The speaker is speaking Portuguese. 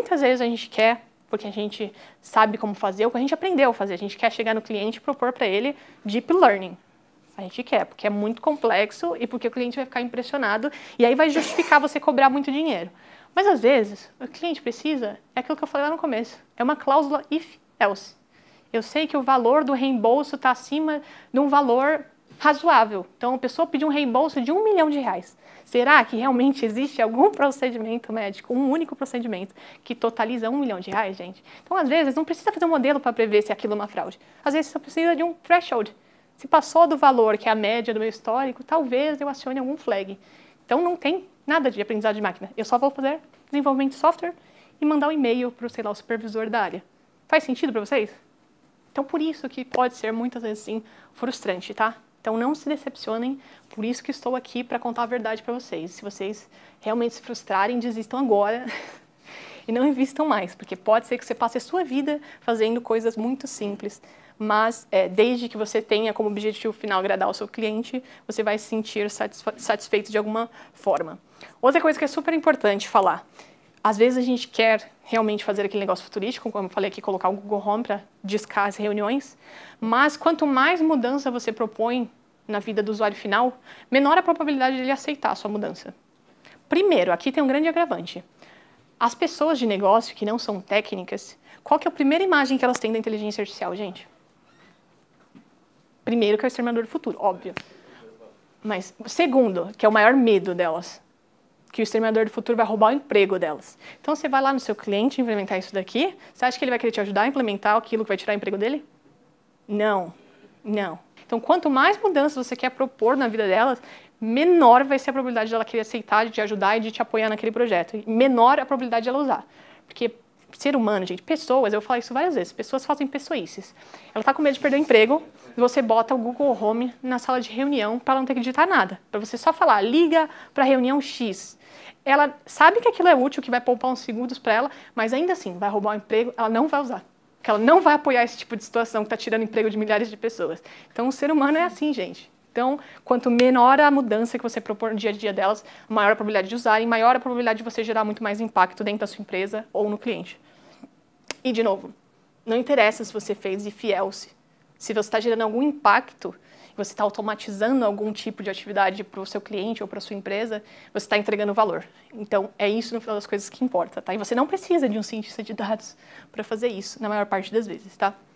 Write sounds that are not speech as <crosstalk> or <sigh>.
muitas vezes a gente quer porque a gente sabe como fazer, ou que a gente aprendeu a fazer. A gente quer chegar no cliente e propor para ele deep learning. A gente quer, porque é muito complexo e porque o cliente vai ficar impressionado e aí vai justificar você cobrar muito dinheiro. Mas às vezes, o cliente precisa, é aquilo que eu falei lá no começo, é uma cláusula if else. Eu sei que o valor do reembolso está acima de um valor razoável. Então, a pessoa pediu um reembolso de um milhão de reais. Será que realmente existe algum <laughs> procedimento médico, um único procedimento, que totaliza um milhão de reais, gente? Então, às vezes, não precisa fazer um modelo para prever se aquilo é uma fraude. Às vezes, só precisa de um threshold. Se passou do valor, que é a média do meu histórico, talvez eu acione algum flag. Então, não tem nada de aprendizado de máquina. Eu só vou fazer desenvolvimento de software e mandar um e-mail para, sei lá, o supervisor da área. Faz sentido para vocês? Então, por isso que pode ser muitas vezes, sim, frustrante, tá? Então não se decepcionem, por isso que estou aqui para contar a verdade para vocês. Se vocês realmente se frustrarem, desistam agora <laughs> e não invistam mais, porque pode ser que você passe a sua vida fazendo coisas muito simples, mas é, desde que você tenha como objetivo final agradar o seu cliente, você vai se sentir satisfeito de alguma forma. Outra coisa que é super importante falar, às vezes a gente quer realmente fazer aquele negócio futurístico, como eu falei aqui, colocar o Google Home para discar as reuniões, mas quanto mais mudança você propõe na vida do usuário final, menor a probabilidade dele aceitar a sua mudança. Primeiro, aqui tem um grande agravante. As pessoas de negócio que não são técnicas, qual é a primeira imagem que elas têm da inteligência artificial, gente? Primeiro que é o exterminador do futuro, óbvio. Mas segundo, que é o maior medo delas, que o exterminador do futuro vai roubar o emprego delas. Então você vai lá no seu cliente implementar isso daqui, você acha que ele vai querer te ajudar a implementar aquilo que vai tirar o emprego dele? Não, não. Então quanto mais mudanças você quer propor na vida delas, menor vai ser a probabilidade dela querer aceitar, de te ajudar e de te apoiar naquele projeto. Menor a probabilidade dela usar. Porque ser humano, gente, pessoas, eu falo isso várias vezes, pessoas fazem pessoices. Ela está com medo de perder o emprego, você bota o Google Home na sala de reunião para ela não ter que digitar nada, para você só falar, liga para reunião X. Ela sabe que aquilo é útil, que vai poupar uns segundos para ela, mas ainda assim, vai roubar o emprego, ela não vai usar. Porque ela não vai apoiar esse tipo de situação que está tirando emprego de milhares de pessoas. Então, o ser humano é assim, gente. Então, quanto menor a mudança que você propor no dia a dia delas, maior a probabilidade de usarem, maior a probabilidade de você gerar muito mais impacto dentro da sua empresa ou no cliente. E, de novo, não interessa se você fez e fiel-se. Se você está gerando algum impacto, você está automatizando algum tipo de atividade para o seu cliente ou para a sua empresa, você está entregando valor. Então, é isso, no final das coisas, que importa, tá? E você não precisa de um cientista de dados para fazer isso, na maior parte das vezes, tá?